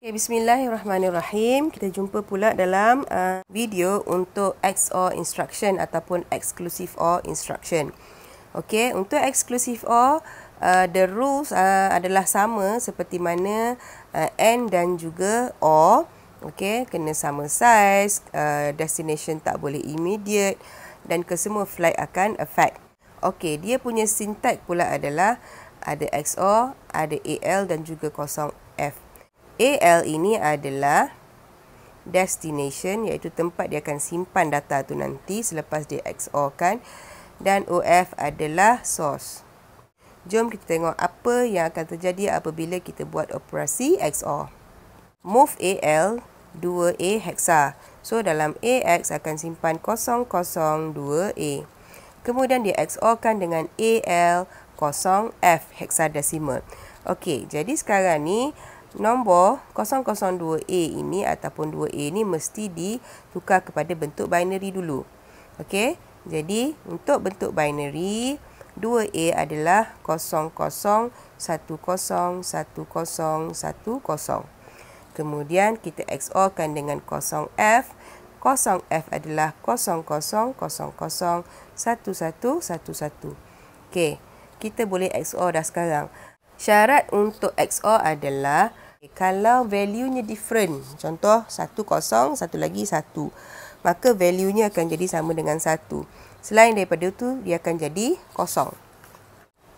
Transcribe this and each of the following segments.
Okay, bismillahirrahmanirrahim. Kita jumpa pula dalam uh, video untuk XOR instruction ataupun exclusive OR instruction. Okay, untuk exclusive OR, uh, the rules uh, adalah sama seperti mana uh, AND dan juga OR. Okay, kena sama size, uh, destination tak boleh immediate dan kesemua flight akan affect. Okay, dia punya syntax pula adalah ada XOR, ada AL dan juga kosong FR. AL ini adalah destination iaitu tempat dia akan simpan data tu nanti selepas dia XOR kan dan OF adalah source. Jom kita tengok apa yang akan terjadi apabila kita buat operasi XOR. Move AL 2A hexa. So dalam AX akan simpan 002A. Kemudian dia kan dengan AL 0F hexadecimal. Okey, jadi sekarang ni nombor 002A ini ataupun 2A ini mesti ditukar kepada bentuk binary dulu. Okey, jadi untuk bentuk binary 2A adalah 00101010. Kemudian kita XORkan dengan 0F. 0F adalah 00001111. Okey, kita boleh XOR dah sekarang syarat untuk XOR adalah kalau value-nya different, contoh satu kosong satu lagi satu maka value-nya akan jadi sama dengan satu Selain daripada itu, dia akan jadi kosong.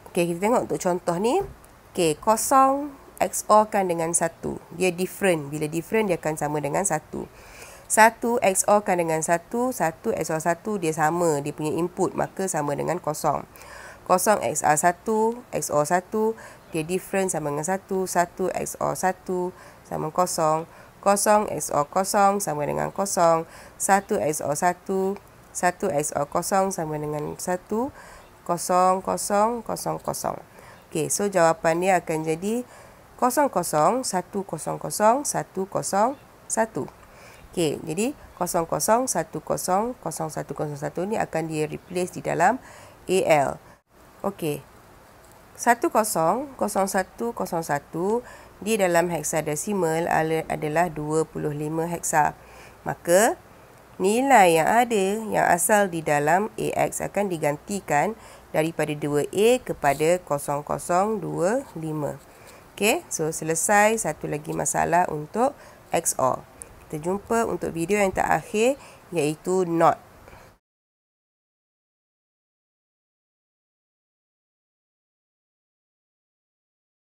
Okey, kita tengok untuk contoh ni. Okey, 0 XOR kan dengan satu Dia different. Bila different, dia akan sama dengan satu satu XOR kan dengan satu satu XOR satu dia sama. Dia punya input, maka sama dengan kosong kosong XR1, XOR1, dia different sama dengan 1, 1 XOR1 sama kosong, kosong XOR0 sama dengan kosong, 1 XOR1, 1 XOR0 sama dengan 1, kosong, kosong, kosong, kosong. Okay, so jawapan dia akan jadi kosong, kosong, 1, kosong, kosong, 1, kosong, 1. Okay, jadi kosong, kosong, 1, kosong, kosong, 1, kosong, 1 ni akan dia replace di dalam AL. Okey. 10101 di dalam heksadesimal adalah 25 heksa. Maka nilai yang ada yang asal di dalam AX akan digantikan daripada 2A kepada 0025. Okey, so selesai satu lagi masalah untuk XOR. Kita jumpa untuk video yang terakhir iaitu NOT.